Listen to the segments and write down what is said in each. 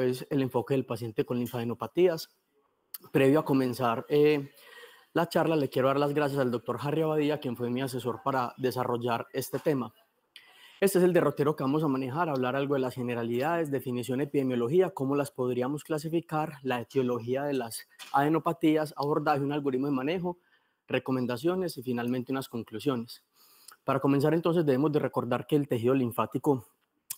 vez el enfoque del paciente con linfadenopatías. Previo a comenzar eh, la charla, le quiero dar las gracias al doctor Harry Abadía, quien fue mi asesor para desarrollar este tema. Este es el derrotero que vamos a manejar, hablar algo de las generalidades, definición, epidemiología, cómo las podríamos clasificar, la etiología de las adenopatías, abordaje, un algoritmo de manejo, recomendaciones y finalmente unas conclusiones. Para comenzar entonces debemos de recordar que el tejido linfático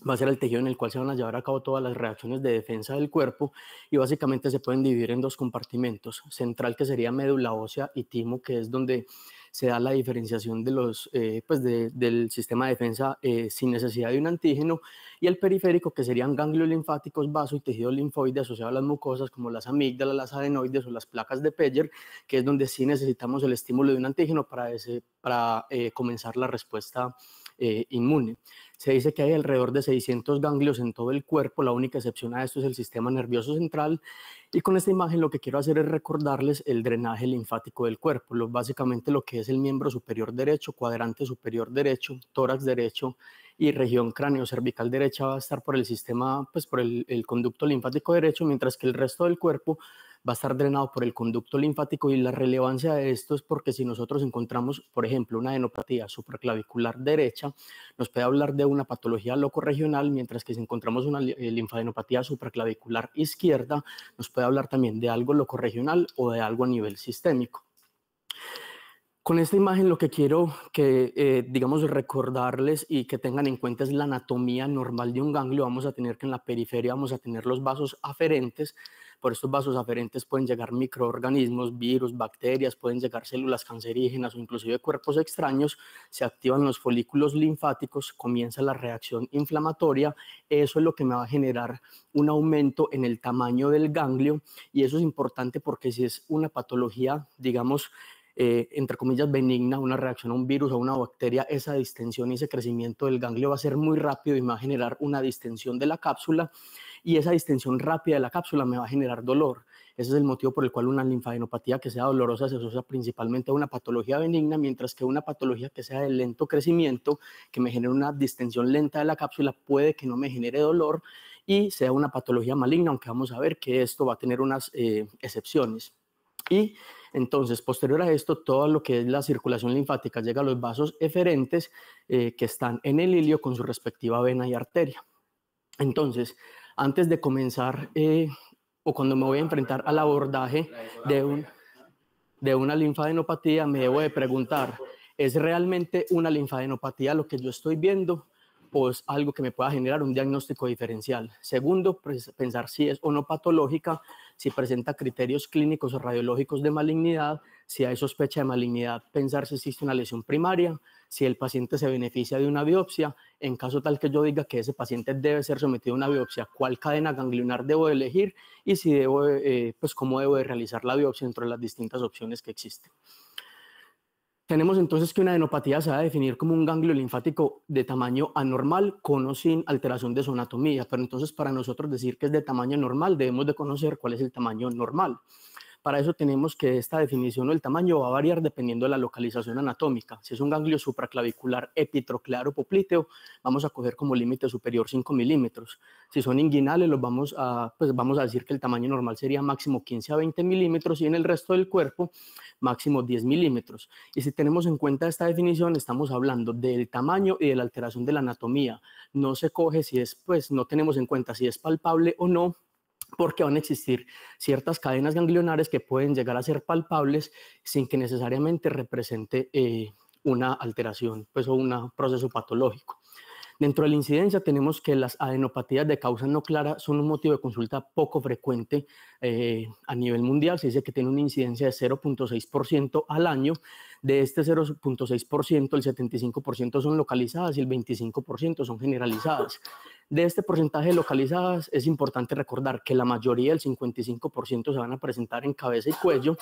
va a ser el tejido en el cual se van a llevar a cabo todas las reacciones de defensa del cuerpo y básicamente se pueden dividir en dos compartimentos, central que sería médula ósea y timo que es donde se da la diferenciación de los, eh, pues de, del sistema de defensa eh, sin necesidad de un antígeno y el periférico que serían ganglios linfáticos, vaso y tejido linfoide asociado a las mucosas como las amígdalas, las adenoides o las placas de Peyer, que es donde sí necesitamos el estímulo de un antígeno para, ese, para eh, comenzar la respuesta eh, inmune. Se dice que hay alrededor de 600 ganglios en todo el cuerpo, la única excepción a esto es el sistema nervioso central. Y con esta imagen lo que quiero hacer es recordarles el drenaje linfático del cuerpo, lo, básicamente lo que es el miembro superior derecho, cuadrante superior derecho, tórax derecho y región cráneo cervical derecha va a estar por el sistema, pues por el, el conducto linfático derecho, mientras que el resto del cuerpo va a estar drenado por el conducto linfático y la relevancia de esto es porque si nosotros encontramos, por ejemplo, una adenopatía supraclavicular derecha, nos puede hablar de una patología locorregional, mientras que si encontramos una eh, linfadenopatía supraclavicular izquierda, nos puede hablar también de algo locorregional o de algo a nivel sistémico. Con esta imagen lo que quiero que, eh, digamos, recordarles y que tengan en cuenta es la anatomía normal de un ganglio. Vamos a tener que en la periferia vamos a tener los vasos aferentes, por estos vasos aferentes pueden llegar microorganismos, virus, bacterias, pueden llegar células cancerígenas o inclusive cuerpos extraños. Se activan los folículos linfáticos, comienza la reacción inflamatoria. Eso es lo que me va a generar un aumento en el tamaño del ganglio y eso es importante porque si es una patología, digamos, eh, entre comillas, benigna, una reacción a un virus o a una bacteria, esa distensión y ese crecimiento del ganglio va a ser muy rápido y va a generar una distensión de la cápsula y esa distensión rápida de la cápsula me va a generar dolor. Ese es el motivo por el cual una linfadenopatía que sea dolorosa se asocia principalmente a una patología benigna, mientras que una patología que sea de lento crecimiento, que me genere una distensión lenta de la cápsula, puede que no me genere dolor y sea una patología maligna, aunque vamos a ver que esto va a tener unas eh, excepciones. Y entonces, posterior a esto, todo lo que es la circulación linfática llega a los vasos eferentes eh, que están en el hilio con su respectiva vena y arteria. Entonces, antes de comenzar eh, o cuando me voy a enfrentar al abordaje de, un, de una linfadenopatía, me debo de preguntar, ¿es realmente una linfadenopatía lo que yo estoy viendo? es algo que me pueda generar un diagnóstico diferencial. Segundo, pues, pensar si es o no patológica, si presenta criterios clínicos o radiológicos de malignidad, si hay sospecha de malignidad, pensar si existe una lesión primaria, si el paciente se beneficia de una biopsia, en caso tal que yo diga que ese paciente debe ser sometido a una biopsia, cuál cadena ganglionar debo elegir y si debo, eh, pues cómo debo realizar la biopsia entre las distintas opciones que existen. Tenemos entonces que una adenopatía se va a definir como un ganglio linfático de tamaño anormal con o sin alteración de su anatomía, pero entonces para nosotros decir que es de tamaño normal debemos de conocer cuál es el tamaño normal. Para eso tenemos que esta definición o el tamaño va a variar dependiendo de la localización anatómica. Si es un ganglio supraclavicular epitroclear o popliteo, vamos a coger como límite superior 5 milímetros. Si son inguinales, los vamos a, pues vamos a decir que el tamaño normal sería máximo 15 a 20 milímetros y en el resto del cuerpo máximo 10 milímetros. Y si tenemos en cuenta esta definición, estamos hablando del tamaño y de la alteración de la anatomía. No se coge si es, pues no tenemos en cuenta si es palpable o no porque van a existir ciertas cadenas ganglionares que pueden llegar a ser palpables sin que necesariamente represente eh, una alteración pues, o un proceso patológico. Dentro de la incidencia tenemos que las adenopatías de causa no clara son un motivo de consulta poco frecuente eh, a nivel mundial. Se dice que tiene una incidencia de 0.6% al año de este 0.6%, el 75% son localizadas y el 25% son generalizadas. De este porcentaje de localizadas, es importante recordar que la mayoría, el 55%, se van a presentar en cabeza y cuello,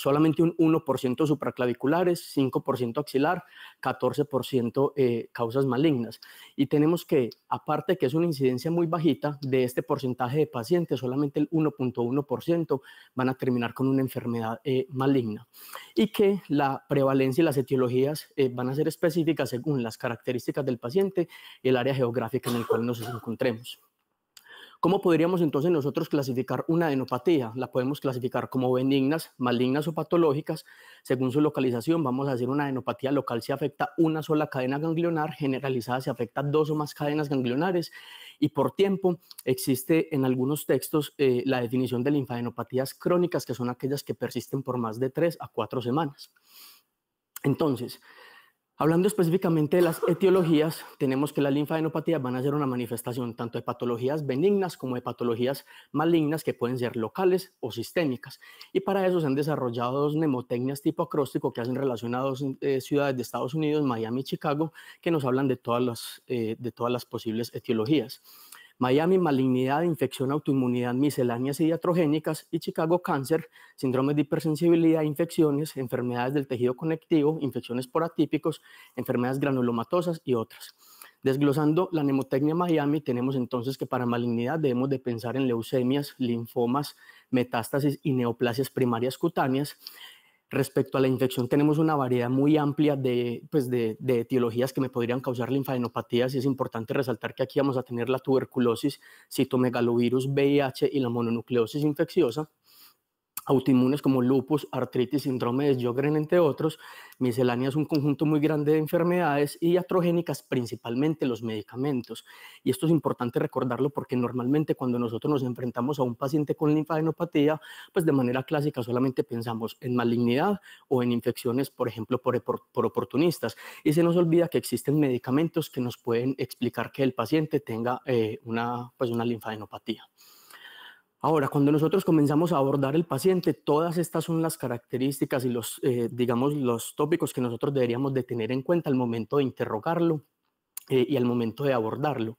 solamente un 1% supraclaviculares, 5% axilar, 14% eh, causas malignas. Y tenemos que, aparte que es una incidencia muy bajita, de este porcentaje de pacientes, solamente el 1.1% van a terminar con una enfermedad eh, maligna. Y que la prevalencia y las etiologías eh, van a ser específicas según las características del paciente y el área geográfica en el cual nos encontremos. ¿Cómo podríamos entonces nosotros clasificar una adenopatía? La podemos clasificar como benignas, malignas o patológicas. Según su localización, vamos a decir una adenopatía local si afecta una sola cadena ganglionar, generalizada si afecta dos o más cadenas ganglionares. Y por tiempo, existe en algunos textos eh, la definición de linfadenopatías crónicas, que son aquellas que persisten por más de tres a cuatro semanas. Entonces, Hablando específicamente de las etiologías, tenemos que la linfadenopatía van a ser una manifestación tanto de patologías benignas como de patologías malignas que pueden ser locales o sistémicas. Y para eso se han desarrollado dos nemotecnias tipo acróstico que hacen relación a dos eh, ciudades de Estados Unidos, Miami y Chicago, que nos hablan de todas las eh, posibles etiologías. Miami, malignidad, infección, autoinmunidad, misceláneas y diatrogénicas y Chicago, cáncer, síndromes de hipersensibilidad, infecciones, enfermedades del tejido conectivo, infecciones por atípicos, enfermedades granulomatosas y otras. Desglosando la nemotecnia Miami, tenemos entonces que para malignidad debemos de pensar en leucemias, linfomas, metástasis y neoplasias primarias cutáneas, Respecto a la infección, tenemos una variedad muy amplia de, pues, etiologías que me podrían causar linfadenopatías y es importante resaltar que aquí vamos a tener la tuberculosis, citomegalovirus, VIH y la mononucleosis infecciosa autoinmunes como lupus, artritis, síndrome de Sjögren, entre otros. Miscelánea es un conjunto muy grande de enfermedades y atrogénicas principalmente los medicamentos. Y esto es importante recordarlo porque normalmente cuando nosotros nos enfrentamos a un paciente con linfadenopatía, pues de manera clásica solamente pensamos en malignidad o en infecciones, por ejemplo, por, oportunistas. Y se nos olvida que existen medicamentos que nos pueden explicar que el paciente tenga eh, una, pues una linfadenopatía. Ahora, cuando nosotros comenzamos a abordar el paciente, todas estas son las características y los, eh, digamos, los tópicos que nosotros deberíamos de tener en cuenta al momento de interrogarlo eh, y al momento de abordarlo.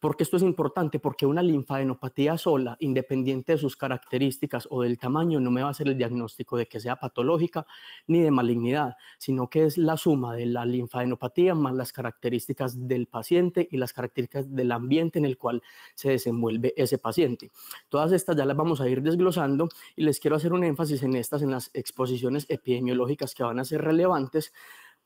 Porque esto es importante porque una linfadenopatía sola, independiente de sus características o del tamaño, no me va a hacer el diagnóstico de que sea patológica ni de malignidad, sino que es la suma de la linfadenopatía más las características del paciente y las características del ambiente en el cual se desenvuelve ese paciente. Todas estas ya las vamos a ir desglosando y les quiero hacer un énfasis en estas, en las exposiciones epidemiológicas que van a ser relevantes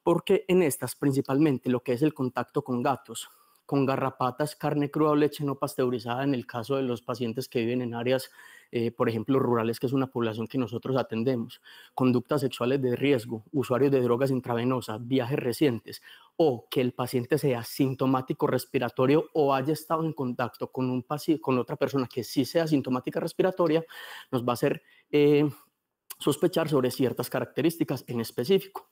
porque en estas principalmente lo que es el contacto con gatos, con garrapatas, carne cruda o leche no pasteurizada en el caso de los pacientes que viven en áreas, eh, por ejemplo, rurales, que es una población que nosotros atendemos, conductas sexuales de riesgo, usuarios de drogas intravenosas, viajes recientes, o que el paciente sea sintomático respiratorio o haya estado en contacto con, un con otra persona que sí sea sintomática respiratoria, nos va a hacer eh, sospechar sobre ciertas características en específico.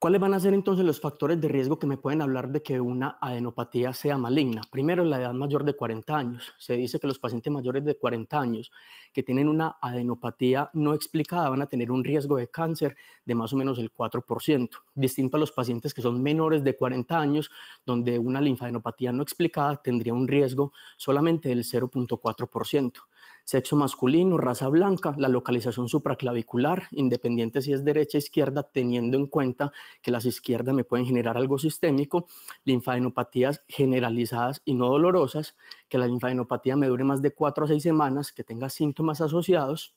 ¿Cuáles van a ser entonces los factores de riesgo que me pueden hablar de que una adenopatía sea maligna? Primero, la edad mayor de 40 años. Se dice que los pacientes mayores de 40 años que tienen una adenopatía no explicada van a tener un riesgo de cáncer de más o menos el 4%, distinto a los pacientes que son menores de 40 años, donde una linfadenopatía no explicada tendría un riesgo solamente del 0.4% sexo masculino, raza blanca, la localización supraclavicular, independiente si es derecha o izquierda, teniendo en cuenta que las izquierdas me pueden generar algo sistémico, linfadenopatías generalizadas y no dolorosas, que la linfadenopatía me dure más de cuatro a seis semanas, que tenga síntomas asociados,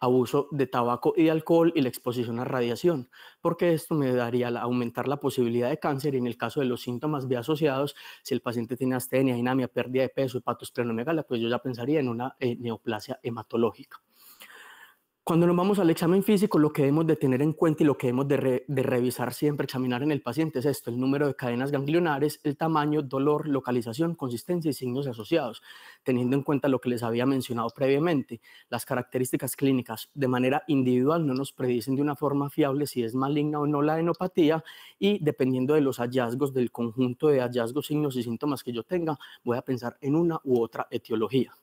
abuso de tabaco y de alcohol y la exposición a radiación, porque esto me daría aumentar la posibilidad de cáncer y en el caso de los síntomas bien asociados, si el paciente tiene astenia, dinamia, pérdida de peso, hepatosplenomegalia, pues yo ya pensaría en una eh, neoplasia hematológica. Cuando nos vamos al examen físico, lo que debemos de tener en cuenta y lo que debemos de, revisar siempre, examinar en el paciente es esto, el número de cadenas ganglionares, el tamaño, dolor, localización, consistencia y signos asociados, teniendo en cuenta lo que les había mencionado previamente. Las características clínicas de manera individual no nos predicen de una forma fiable si es maligna o no la enopatía y dependiendo de los hallazgos, del conjunto de hallazgos, signos y síntomas que yo tenga, voy a pensar en una u otra etiología.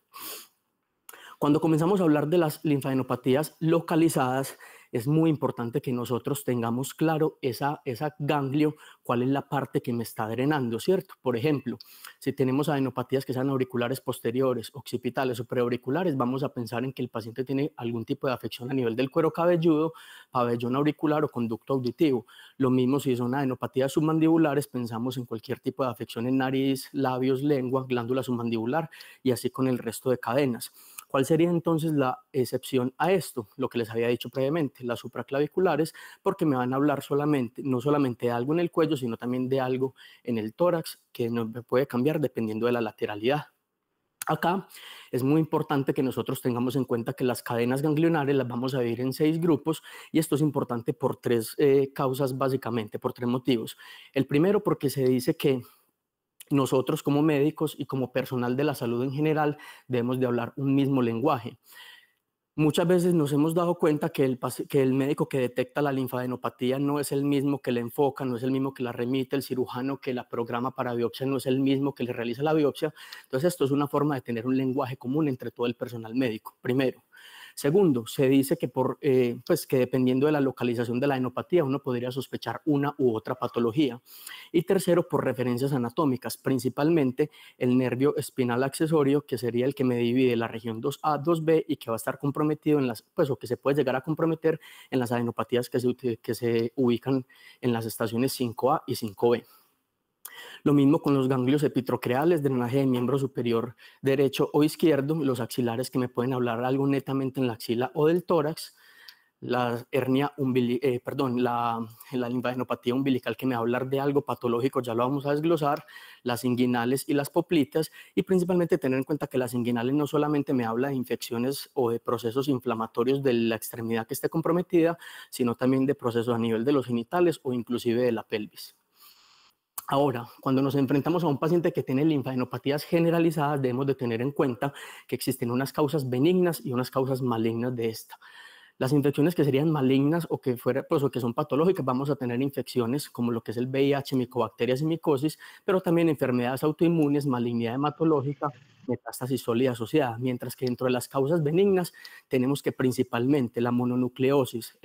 Cuando comenzamos a hablar de las linfadenopatías localizadas, es muy importante que nosotros tengamos claro esa, esa ganglio, cuál es la parte que me está drenando, ¿cierto? Por ejemplo, si tenemos adenopatías que sean auriculares posteriores, occipitales o preauriculares, vamos a pensar en que el paciente tiene algún tipo de afección a nivel del cuero cabelludo, pabellón auricular o conducto auditivo. Lo mismo si son adenopatías submandibulares, pensamos en cualquier tipo de afección en nariz, labios, lengua, glándula submandibular y así con el resto de cadenas. ¿Cuál sería entonces la excepción a esto? Lo que les había dicho previamente, las supraclaviculares, porque me van a hablar solamente, no solamente de algo en el cuello, sino también de algo en el tórax, que nos puede cambiar dependiendo de la lateralidad. Acá es muy importante que nosotros tengamos en cuenta que las cadenas ganglionares las vamos a dividir en seis grupos y esto es importante por tres eh, causas básicamente, por tres motivos. El primero porque se dice que nosotros como médicos y como personal de la salud en general debemos de hablar un mismo lenguaje. Muchas veces nos hemos dado cuenta que el, que el médico que detecta la linfadenopatía no es el mismo que la enfoca, no es el mismo que la remite, el cirujano que la programa para biopsia no es el mismo que le realiza la biopsia. Entonces esto es una forma de tener un lenguaje común entre todo el personal médico, primero. Segundo, se dice que, por, eh, pues, que dependiendo de la localización de la enopatía, uno podría sospechar una u otra patología. Y tercero, por referencias anatómicas, principalmente el nervio espinal accesorio, que sería el que me divide la región 2A, 2B y que va a estar comprometido en las, pues o que se puede llegar a comprometer en las adenopatías que que se ubican en las estaciones 5A y 5B. Lo mismo con los ganglios epitrocreales, drenaje de miembro superior derecho o izquierdo, los axilares que me pueden hablar algo netamente en la axila o del tórax, la hernia umbilical, eh, perdón, la, la linfadenopatía umbilical que me va a hablar de algo patológico, ya lo vamos a desglosar, las inguinales y las poplitas, y principalmente tener en cuenta que las inguinales no solamente me habla de infecciones o de procesos inflamatorios de la extremidad que esté comprometida, sino también de procesos a nivel de los genitales o inclusive de la pelvis. Ahora, cuando nos enfrentamos a un paciente que tiene linfadenopatías generalizadas, debemos de tener en cuenta que existen unas causas benignas y unas causas malignas de esta. Las infecciones que serían malignas o que, fuera, pues, que son patológicas, vamos a tener infecciones como lo que es el VIH, micobacterias y micosis, pero también enfermedades autoinmunes, malignidad hematológica, metástasis sólida asociada, mientras que dentro de las causas benignas tenemos que principalmente la mononucleosis,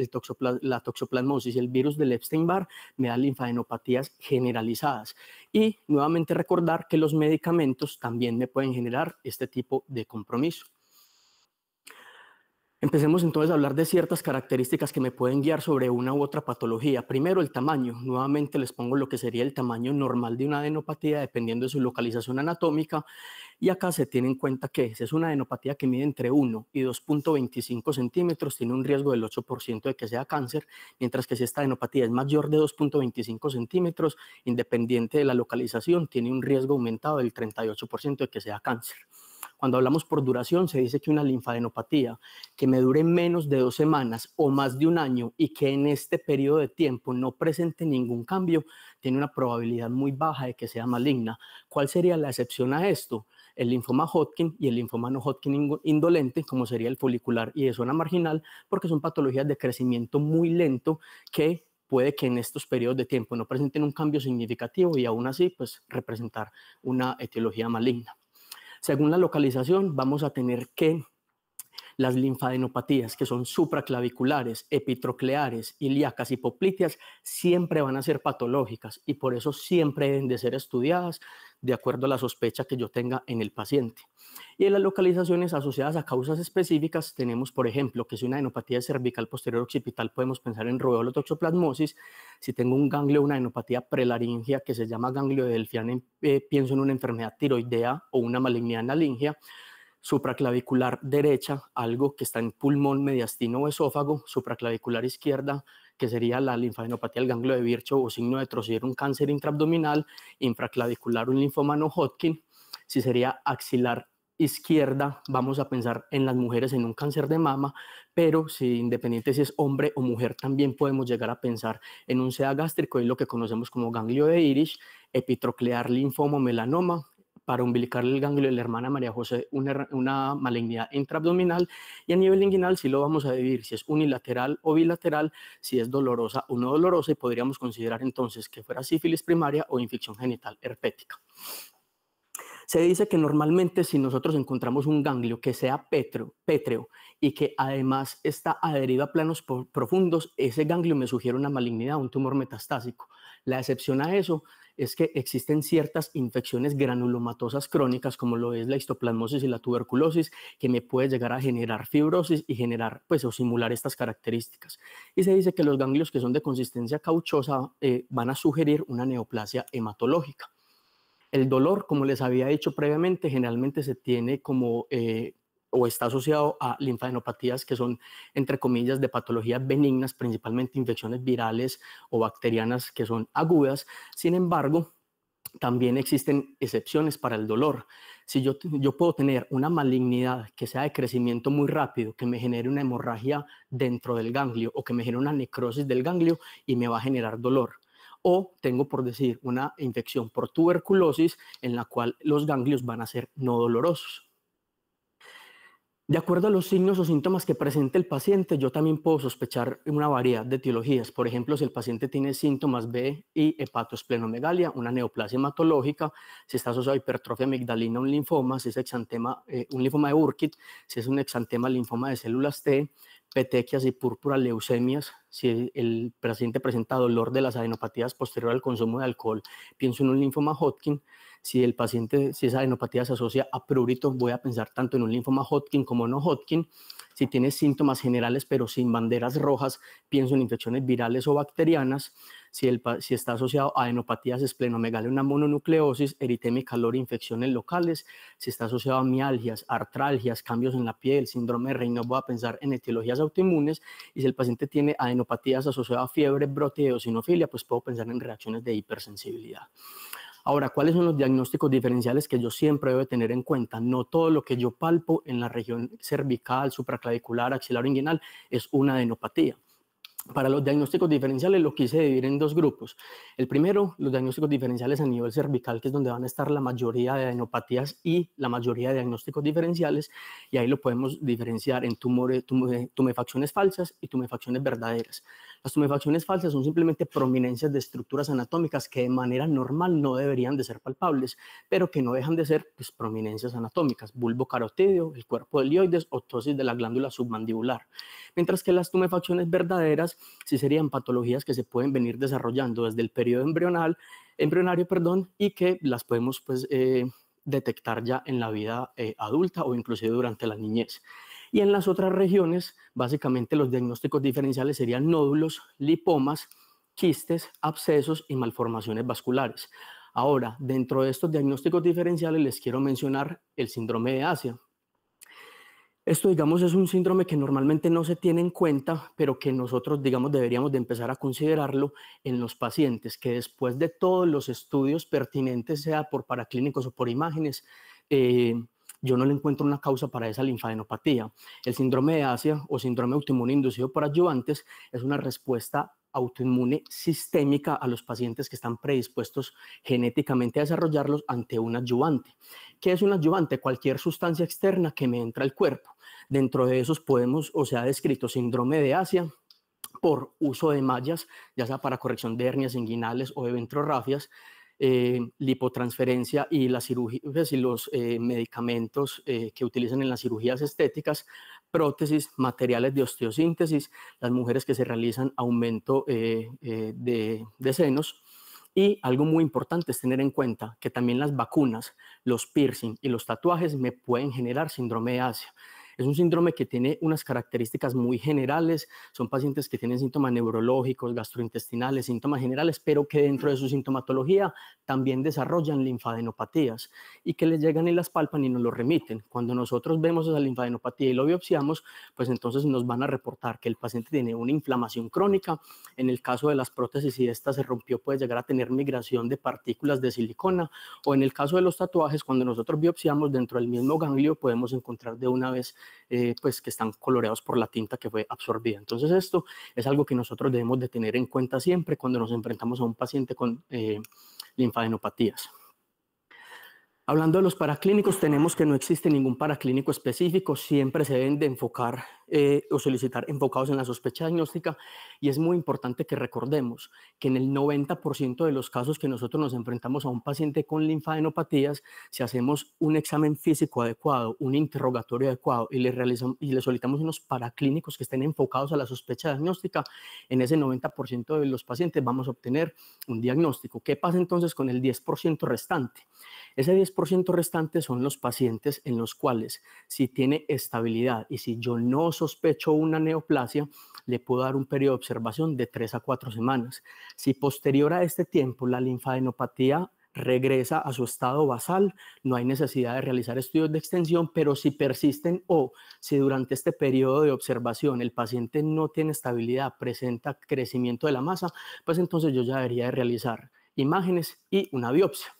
la toxoplasmosis, y el virus del Epstein-Barr me dan linfadenopatías generalizadas. Y nuevamente recordar que los medicamentos también me pueden generar este tipo de compromiso. Empecemos entonces a hablar de ciertas características que me pueden guiar sobre una u otra patología. Primero, el tamaño. Nuevamente les pongo lo que sería el tamaño normal de una adenopatía dependiendo de su localización anatómica. Y acá se tiene en cuenta que si es una adenopatía que mide entre 1 y 2.25 centímetros, tiene un riesgo del 8% de que sea cáncer, mientras que si esta adenopatía es mayor de 2.25 centímetros, independiente de la localización, tiene un riesgo aumentado del 38% de que sea cáncer. Cuando hablamos por duración, se dice que una linfadenopatía que me dure menos de dos semanas o más de un año y que en este periodo de tiempo no presente ningún cambio, tiene una probabilidad muy baja de que sea maligna. ¿Cuál sería la excepción a esto? el linfoma Hodgkin y el linfoma no Hodgkin indolente, como sería el folicular y de zona marginal, porque son patologías de crecimiento muy lento que puede que en estos periodos de tiempo no presenten un cambio significativo y aún así pues representar una etiología maligna. Según la localización, vamos a tener que las linfadenopatías que son supraclaviculares, epitrocleares, ilíacas, hipoplitias, siempre van a ser patológicas y por eso siempre deben de ser estudiadas de acuerdo a la sospecha que yo tenga en el paciente. Y en las localizaciones asociadas a causas específicas tenemos, por ejemplo, que si una adenopatía cervical posterior occipital podemos pensar en roedolotoxoplasmosis, toxoplasmosis, si tengo un ganglio, una adenopatía prelaringia que se llama ganglio de eh, pienso en una enfermedad tiroidea o una malignidad en supraclavicular derecha, algo que está en pulmón, mediastino o esófago, supraclavicular izquierda, que sería la linfadenopatía del ganglio de Virchow o signo de trocidero, un cáncer intraabdominal, infraclavicular, un linfoma no Hodgkin, si sería axilar izquierda, vamos a pensar en las mujeres en un cáncer de mama, pero si independiente si es hombre o mujer, también podemos llegar a pensar en un SEA gástrico, es lo que conocemos como ganglio de Irish, epitroclear linfoma melanoma, para umbilicarle el ganglio de la hermana María José una, una malignidad intraabdominal y a nivel inguinal si lo vamos a dividir si es unilateral o bilateral, si es dolorosa o no dolorosa y podríamos considerar entonces que fuera sífilis primaria o infección genital herpética. Se dice que normalmente si nosotros encontramos un ganglio que sea pétreo y que además está adherido a planos profundos, ese ganglio me sugiere una malignidad, un tumor metastásico. La excepción a eso es que existen ciertas infecciones granulomatosas crónicas, como lo es la histoplasmosis y la tuberculosis, que me puede llegar a generar fibrosis y generar, pues, o simular estas características. Y se dice que los ganglios que son de consistencia cauchosa eh, van a sugerir una neoplasia hematológica. El dolor, como les había dicho previamente, generalmente se tiene como eh, o está asociado a linfadenopatías que son, entre comillas, de patologías benignas, principalmente infecciones virales o bacterianas que son agudas. Sin embargo, también existen excepciones para el dolor. Si yo, yo puedo tener una malignidad que sea de crecimiento muy rápido, que me genere una hemorragia dentro del ganglio o que me genere una necrosis del ganglio y me va a generar dolor o tengo, por decir, una infección por tuberculosis en la cual los ganglios van a ser no dolorosos. De acuerdo a los signos o síntomas que presente el paciente, yo también puedo sospechar una variedad de etiologías. Por ejemplo, si el paciente tiene síntomas B y hepatosplenomegalia, una neoplasia hematológica, si está asociado a hipertrofia amigdalina, un linfoma, si es exantema, eh, un linfoma de Burkitt, si es un exantema linfoma de células T, petequias y púrpura, leucemias, si el paciente presenta dolor de las adenopatías posterior al consumo de alcohol, pienso en un linfoma Hodgkin. Si el paciente, si esa adenopatía se asocia a prurito, voy a pensar tanto en un linfoma Hodgkin como no Hodgkin. Si tiene síntomas generales pero sin banderas rojas, pienso en infecciones virales o bacterianas si, está asociado a adenopatías esplenomegalia, una mononucleosis, eritema calor, infecciones locales, si está asociado a mialgias, artralgias, cambios en la piel, síndrome de Reino, voy a pensar en etiologías autoinmunes, y si el paciente tiene adenopatías asociadas a fiebre, broteo, y eosinofilia, pues puedo pensar en reacciones de hipersensibilidad. Ahora, ¿cuáles son los diagnósticos diferenciales que yo siempre debo tener en cuenta? No todo lo que yo palpo en la región cervical, supraclavicular, axilar o inguinal es una adenopatía. Para los diagnósticos diferenciales lo quise dividir en dos grupos. El primero, los diagnósticos diferenciales a nivel cervical, que es donde van a estar la mayoría de adenopatías y la mayoría de diagnósticos diferenciales, y ahí lo podemos diferenciar en tumores, tumefacciones falsas y tumefacciones verdaderas. Las tumefacciones falsas son simplemente prominencias de estructuras anatómicas que de manera normal no deberían de ser palpables, pero que no dejan de ser pues, prominencias anatómicas, bulbo carotidio, el cuerpo del lioides o tosis de la glándula submandibular. Mientras que las tumefacciones verdaderas sí serían patologías que se pueden venir desarrollando desde el periodo embrional, embrionario perdón, y que las podemos pues, eh, detectar ya en la vida eh, adulta o inclusive durante la niñez. Y en las otras regiones, básicamente los diagnósticos diferenciales serían nódulos, lipomas, quistes, abscesos y malformaciones vasculares. Ahora, dentro de estos diagnósticos diferenciales les quiero mencionar el síndrome de Asia. Esto, digamos, es un síndrome que normalmente no se tiene en cuenta, pero que nosotros, digamos, deberíamos de empezar a considerarlo en los pacientes, que después de todos los estudios pertinentes, sea por paraclínicos o por imágenes, eh, yo no le encuentro una causa para esa linfadenopatía. El síndrome de Asia o síndrome autoinmune inducido por adyuvantes es una respuesta autoinmune sistémica a los pacientes que están predispuestos genéticamente a desarrollarlos ante un adyuvante. ¿Qué es un adyuvante? Cualquier sustancia externa que me entra al cuerpo. Dentro de esos podemos, o sea, descrito síndrome de Asia, por uso de mallas, ya sea para corrección de hernias inguinales o de ventrorrafias, lipotransferencia y las cirugías y los eh, medicamentos eh, que utilizan en las cirugías estéticas, prótesis, materiales de osteosíntesis, las mujeres que se realizan aumento eh, de, senos. Y algo muy importante es tener en cuenta que también las vacunas, los piercing y los tatuajes me pueden generar síndrome de Asia. Es un síndrome que tiene unas características muy generales, son pacientes que tienen síntomas neurológicos, gastrointestinales, síntomas generales, pero que dentro de su sintomatología también desarrollan linfadenopatías y que les llegan y las palpan y nos lo remiten. Cuando nosotros vemos esa linfadenopatía y lo biopsiamos, pues entonces nos van a reportar que el paciente tiene una inflamación crónica, en el caso de las prótesis si esta se rompió puede llegar a tener migración de partículas de silicona o en el caso de los tatuajes cuando nosotros biopsiamos dentro del mismo ganglio podemos encontrar de una vez eh, pues que están coloreados por la tinta que fue absorbida. Entonces esto es algo que nosotros debemos de tener en cuenta siempre cuando nos enfrentamos a un paciente con eh, linfadenopatías. Hablando de los paraclínicos, tenemos que no existe ningún paraclínico específico, siempre se deben de enfocar eh, o solicitar enfocados en la sospecha diagnóstica y es muy importante que recordemos que en el 90% de los casos que nosotros nos enfrentamos a un paciente con linfadenopatías, si hacemos un examen físico adecuado, un interrogatorio adecuado y le, y le solicitamos unos paraclínicos que estén enfocados a la sospecha diagnóstica, en ese 90% de los pacientes vamos a obtener un diagnóstico. ¿Qué pasa entonces con el 10% restante? Ese 10% restante son los pacientes en los cuales si tiene estabilidad y si yo no sospecho una neoplasia, le puedo dar un periodo de observación de tres a cuatro semanas. Si posterior a este tiempo la linfadenopatía regresa a su estado basal, no hay necesidad de realizar estudios de extensión, pero si persisten o si durante este periodo de observación el paciente no tiene estabilidad, presenta crecimiento de la masa, pues entonces yo ya debería de realizar imágenes y una biopsia.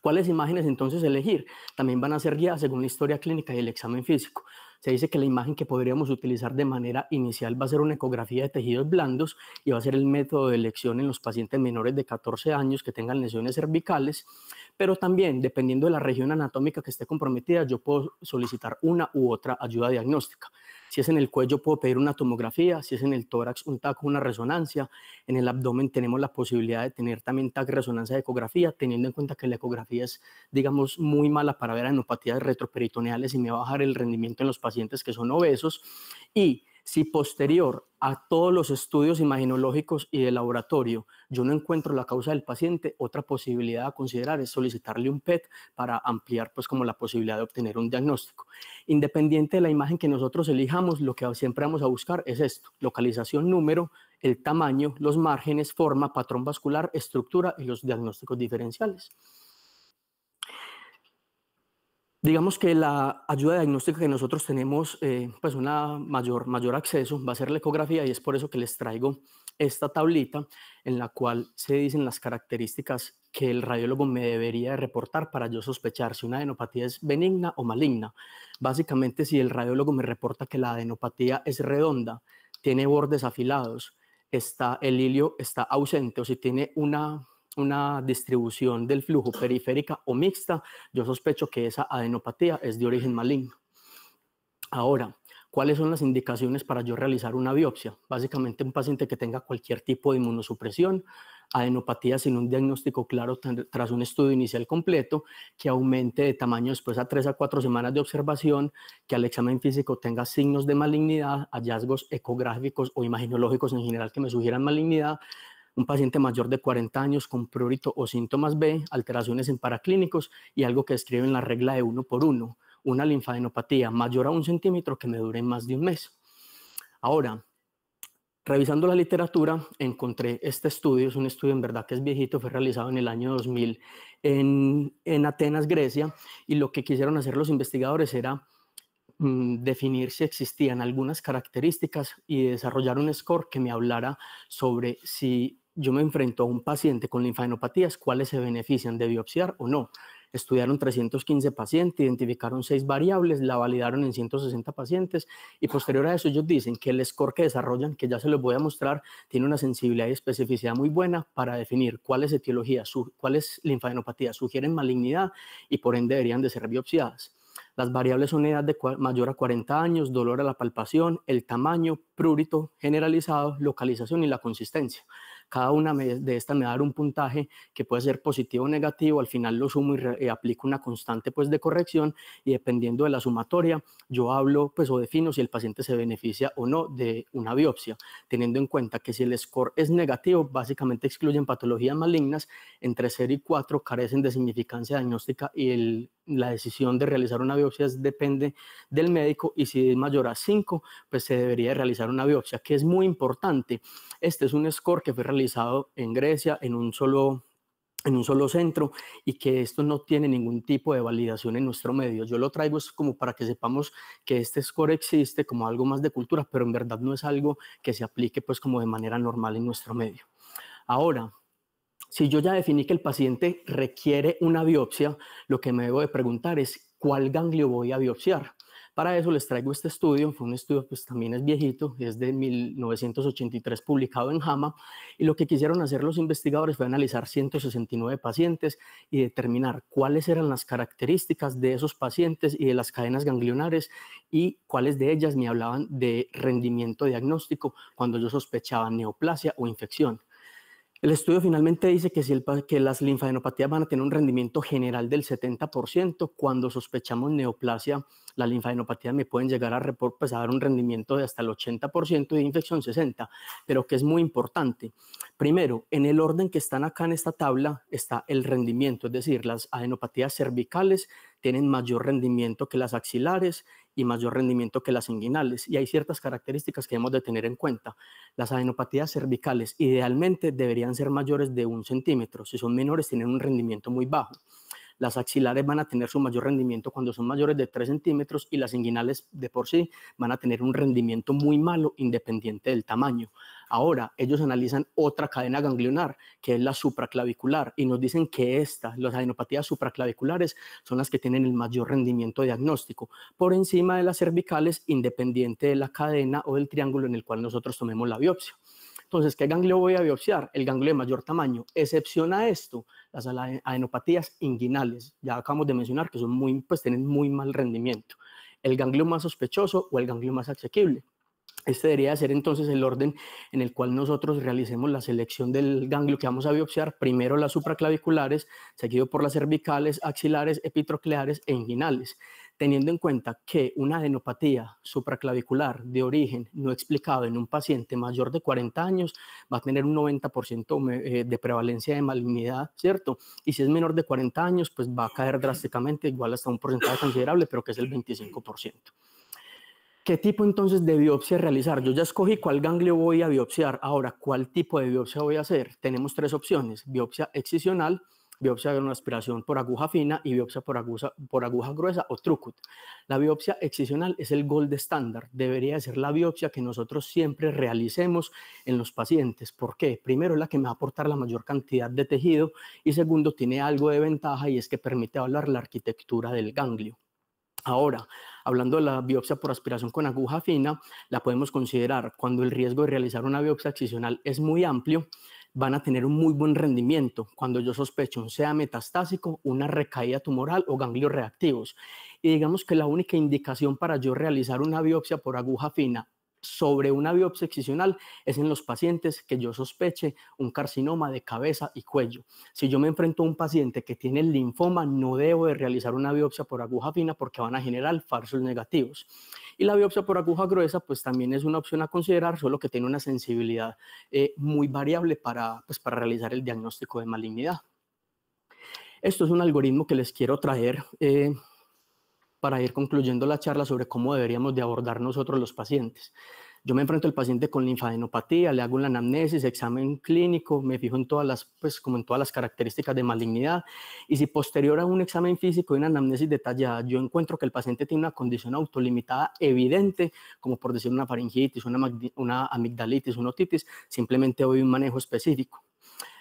¿Cuáles imágenes entonces elegir? También van a ser guiadas según la historia clínica y el examen físico se dice que la imagen que podríamos utilizar de manera inicial va a ser una ecografía de tejidos blandos y va a ser el método de elección en los pacientes menores de 14 años que tengan lesiones cervicales, pero también dependiendo de la región anatómica que esté comprometida, yo puedo solicitar una u otra ayuda diagnóstica. Si es en el cuello puedo pedir una tomografía, si es en el tórax un TAC, una resonancia, en el abdomen tenemos la posibilidad de tener también TAC, resonancia de ecografía, teniendo en cuenta que la ecografía es, digamos, muy mala para ver adenopatías retroperitoneales y me va a bajar el rendimiento en los pacientes que son obesos. Y si posterior a todos los estudios imaginológicos y de laboratorio yo no encuentro la causa del paciente, otra posibilidad a considerar es solicitarle un PET para ampliar pues como la posibilidad de obtener un diagnóstico. Independiente de la imagen que nosotros elijamos, lo que siempre vamos a buscar es esto, localización, número, el tamaño, los márgenes, forma, patrón vascular, estructura y los diagnósticos diferenciales. Digamos que la ayuda diagnóstica que nosotros tenemos, eh, pues una mayor, mayor acceso va a ser la ecografía y es por eso que les traigo esta tablita en la cual se dicen las características que el radiólogo me debería reportar para yo sospechar si una adenopatía es benigna o maligna. Básicamente, si el radiólogo me reporta que la adenopatía es redonda, tiene bordes afilados, está el hilio está ausente o si tiene una una distribución del flujo periférica o mixta, yo sospecho que esa adenopatía es de origen maligno. Ahora, ¿cuáles son las indicaciones para yo realizar una biopsia? Básicamente un paciente que tenga cualquier tipo de inmunosupresión, adenopatía sin un diagnóstico claro tras un estudio inicial completo, que aumente de tamaño después a 3 a cuatro semanas de observación, que al examen físico tenga signos de malignidad, hallazgos ecográficos o imaginológicos en general que me sugieran malignidad, un paciente mayor de 40 años con prurito o síntomas B, alteraciones en paraclínicos y algo que describe en la regla de uno por uno, una linfadenopatía mayor a un centímetro que me dure más de un mes. Ahora, revisando la literatura, encontré este estudio, es un estudio en verdad que es viejito, fue realizado en el año 2000 en, en Atenas, Grecia, y lo que quisieron hacer los investigadores era mm, definir si existían algunas características y desarrollar un score que me hablara sobre si yo me enfrento a un paciente con linfadenopatías, cuáles se benefician de biopsiar o no. Estudiaron 315 pacientes, identificaron seis variables, la validaron en 160 pacientes y posterior a eso ellos dicen que el score que desarrollan, que ya se los voy a mostrar, tiene una sensibilidad y especificidad muy buena para definir cuáles etiologías, cuáles linfadenopatías sugieren malignidad y por ende deberían de ser biopsiadas. Las variables son edad de mayor a 40 años, dolor a la palpación, el tamaño, prurito generalizado, localización y la consistencia. Cada una de estas me va dar un puntaje que puede ser positivo o negativo. Al final lo sumo y, eh, aplico una constante pues, de corrección y dependiendo de la sumatoria, yo hablo pues, o defino si el paciente se beneficia o no de una biopsia, teniendo en cuenta que si el score es negativo, básicamente excluyen patologías malignas, entre 0 y 4 carecen de significancia diagnóstica y el, la decisión de realizar una biopsia depende del médico y si es mayor a 5, pues se debería realizar una biopsia, que es muy importante. Este es un score que fue realizado realizado en Grecia en un solo en un solo centro y que esto no tiene ningún tipo de validación en nuestro medio. Yo lo traigo es como para que sepamos que este score existe como algo más de cultura, pero en verdad no es algo que se aplique pues como de manera normal en nuestro medio. Ahora, si yo ya definí que el paciente requiere una biopsia, lo que me debo de preguntar es cuál ganglio voy a biopsiar. Para eso les traigo este estudio, fue un estudio pues también es viejito, es de 1983 publicado en JAMA y lo que quisieron hacer los investigadores fue analizar 169 pacientes y determinar cuáles eran las características de esos pacientes y de las cadenas ganglionares y cuáles de ellas me hablaban de rendimiento diagnóstico cuando yo sospechaba neoplasia o infección. El estudio finalmente dice que, si que las linfadenopatías van a tener un rendimiento general del 70% cuando sospechamos neoplasia la linfadenopatía me pueden llegar pues, a, dar un rendimiento de hasta el 80% de infección 60, pero que es muy importante. Primero, en el orden que están acá en esta tabla está el rendimiento, es decir, las adenopatías cervicales tienen mayor rendimiento que las axilares y mayor rendimiento que las inguinales. Y hay ciertas características que hemos de tener en cuenta. Las adenopatías cervicales idealmente deberían ser mayores de un centímetro. Si son menores, tienen un rendimiento muy bajo. Las axilares van a tener su mayor rendimiento cuando son mayores de 3 centímetros y las inguinales de por sí van a tener un rendimiento muy malo independiente del tamaño. Ahora, ellos analizan otra cadena ganglionar, que es la supraclavicular, y nos dicen que estas, las adenopatías supraclaviculares, son las que tienen el mayor rendimiento diagnóstico, por encima de las cervicales, independiente de la cadena o del triángulo en el cual nosotros tomemos la biopsia. Entonces, ¿qué ganglio voy a biopsiar? El ganglio de mayor tamaño. Excepción a esto, las adenopatías inguinales. Ya acabamos de mencionar que son muy, pues tienen muy mal rendimiento. El ganglio más sospechoso o el ganglio más asequible. Este debería ser entonces el orden en el cual nosotros realicemos la selección del ganglio que vamos a biopsiar, primero las supraclaviculares, seguido por las cervicales, axilares, epitrocleares e inguinales teniendo en cuenta que una adenopatía supraclavicular de origen no explicado en un paciente mayor de 40 años va a tener un 90% eh, de prevalencia de malignidad, ¿cierto? Y si es menor de 40 años, pues va a caer drásticamente, igual hasta un porcentaje considerable, pero que es el 25%. ¿Qué tipo entonces de biopsia realizar? Yo ya escogí cuál ganglio voy a biopsiar. Ahora, ¿cuál tipo de biopsia voy a hacer? Tenemos tres opciones. Biopsia excisional, biopsia una aspiración por aguja fina y biopsia por aguja, por aguja gruesa o trucut. La biopsia excisional es el gold estándar, debería ser la biopsia que nosotros siempre realicemos en los pacientes. ¿Por qué? Primero es la que me va a aportar la mayor cantidad de tejido y segundo tiene algo de ventaja y es que permite hablar la arquitectura del ganglio. Ahora, hablando de la biopsia por aspiración con aguja fina, la podemos considerar cuando el riesgo de realizar una biopsia excisional es muy amplio, van a tener un muy buen rendimiento cuando yo sospecho un sea metastásico, una recaída tumoral o ganglios reactivos. Y digamos que la única indicación para yo realizar una biopsia por aguja fina sobre una biopsia excisional es en los pacientes que yo sospeche un carcinoma de cabeza y cuello. Si yo me enfrento a un paciente que tiene linfoma, no debo de realizar una biopsia por aguja fina porque van a generar falsos negativos. Y la biopsia por aguja gruesa, pues también es una opción a considerar, solo que tiene una sensibilidad eh, muy variable para, pues, para realizar el diagnóstico de malignidad. Esto es un algoritmo que les quiero traer eh, para ir concluyendo la charla sobre cómo deberíamos de abordar nosotros los pacientes. Yo me enfrento al paciente con linfadenopatía, le hago una anamnesis, examen clínico, me fijo en todas las, pues, como en todas las características de malignidad y si posterior a un examen físico y una anamnesis detallada yo encuentro que el paciente tiene una condición autolimitada evidente, como por decir una faringitis, una, una amigdalitis, una otitis, simplemente doy un manejo específico.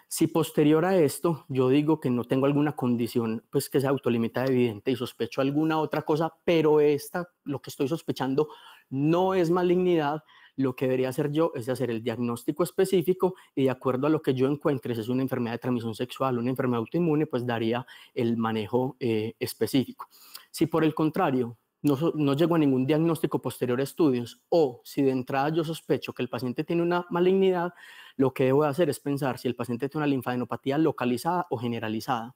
Si posterior a esto yo digo que no tengo alguna condición, pues que sea autolimitada evidente y sospecho alguna otra cosa, pero esta, lo que estoy sospechando no es malignidad, lo que debería hacer yo es hacer el diagnóstico específico y de acuerdo a lo que yo encuentre, si es una enfermedad de transmisión sexual, una enfermedad autoinmune, pues daría el manejo eh, específico. Si por el contrario no, no a ningún diagnóstico posterior a estudios, o si de entrada yo sospecho que el paciente tiene una malignidad, lo que debo hacer es pensar si el paciente tiene una linfadenopatía localizada o generalizada.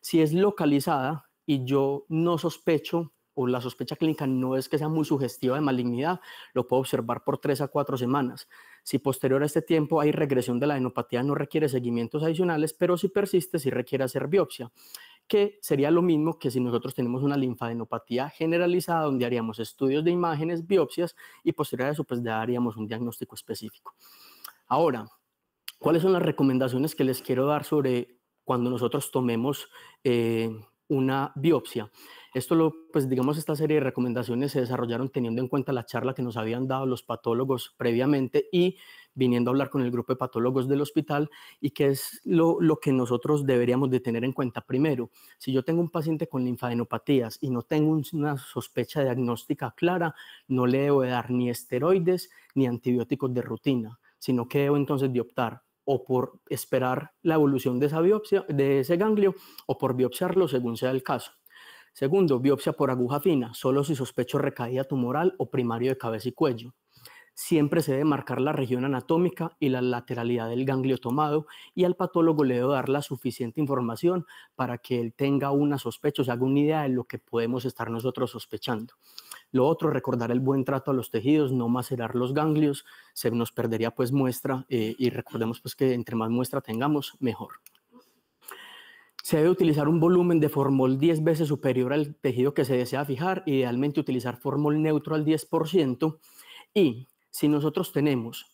Si es localizada y yo no sospecho o la sospecha clínica no es que sea muy sugestiva de malignidad, lo puedo observar por tres a cuatro semanas. Si posterior a este tiempo hay regresión de la adenopatía, no requiere seguimientos adicionales, pero si persiste, sí requiere hacer biopsia que sería lo mismo que si nosotros tenemos una linfadenopatía generalizada donde haríamos estudios de imágenes, biopsias y posterior a eso pues daríamos un diagnóstico específico. Ahora, ¿cuáles son las recomendaciones que les quiero dar sobre cuando nosotros tomemos eh, una biopsia. Esto, lo, pues digamos, esta serie de recomendaciones se desarrollaron teniendo en cuenta la charla que nos habían dado los patólogos previamente y viniendo a hablar con el grupo de patólogos del hospital y que es lo, lo que nosotros deberíamos de tener en cuenta. Primero, si yo tengo un paciente con linfadenopatías y no tengo una sospecha diagnóstica clara, no le debo dar ni esteroides ni antibióticos de rutina, sino que debo entonces de optar o por esperar la evolución de, esa biopsia, de ese ganglio o por biopsiarlo según sea el caso. Segundo, biopsia por aguja fina, solo si sospecho recaída tumoral o primario de cabeza y cuello siempre se debe marcar la región anatómica y la lateralidad del ganglio tomado y al patólogo le debe dar la suficiente información para que él tenga una sospecha, o se haga una idea de lo que podemos estar nosotros sospechando. Lo otro, recordar el buen trato a los tejidos, no macerar los ganglios, se nos perdería pues muestra eh, y recordemos pues que entre más muestra tengamos, mejor. Se debe utilizar un volumen de formol 10 veces superior al tejido que se desea fijar, idealmente utilizar formol neutro al 10% y si nosotros tenemos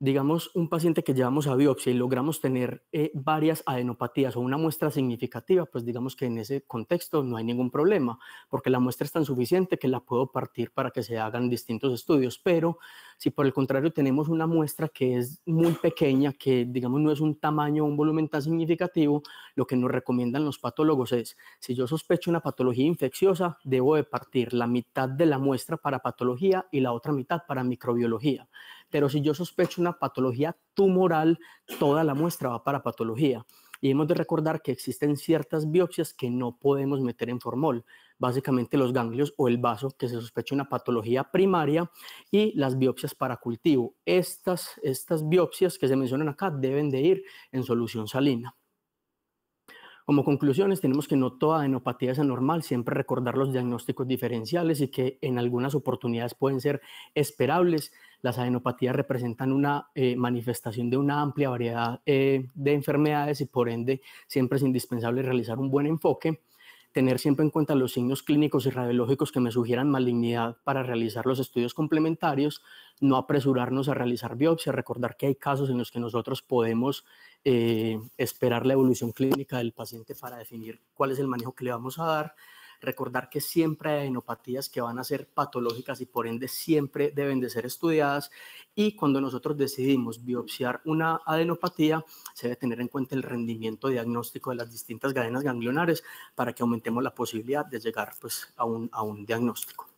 digamos, un paciente que llevamos a biopsia y logramos tener eh, varias adenopatías o una muestra significativa, pues digamos que en ese contexto no hay ningún problema, porque la muestra es tan suficiente que la puedo partir para que se hagan distintos estudios. Pero si por el contrario tenemos una muestra que es muy pequeña, que digamos no es un tamaño o un volumen tan significativo, lo que nos recomiendan los patólogos es, si yo sospecho una patología infecciosa, debo de partir la mitad de la muestra para patología y la otra mitad para microbiología pero si yo sospecho una patología tumoral, toda la muestra va para patología. Y hemos de recordar que existen ciertas biopsias que no podemos meter en formol, básicamente los ganglios o el vaso que se sospecha una patología primaria y las biopsias para cultivo. Estas, estas biopsias que se mencionan acá deben de ir en solución salina. Como conclusiones, tenemos que no toda adenopatía es anormal, siempre recordar los diagnósticos diferenciales y que en algunas oportunidades pueden ser esperables. Las adenopatías representan una eh, manifestación de una amplia variedad eh, de enfermedades y por ende siempre es indispensable realizar un buen enfoque tener siempre en cuenta los signos clínicos y radiológicos que me sugieran malignidad para realizar los estudios complementarios, no apresurarnos a realizar biopsia, recordar que hay casos en los que nosotros podemos eh, esperar la evolución clínica del paciente para definir cuál es el manejo que le vamos a dar, recordar que siempre hay adenopatías que van a ser patológicas y por ende siempre deben de ser estudiadas y cuando nosotros decidimos biopsiar una adenopatía se debe tener en cuenta el rendimiento diagnóstico de las distintas cadenas ganglionares para que aumentemos la posibilidad de llegar pues a un diagnóstico.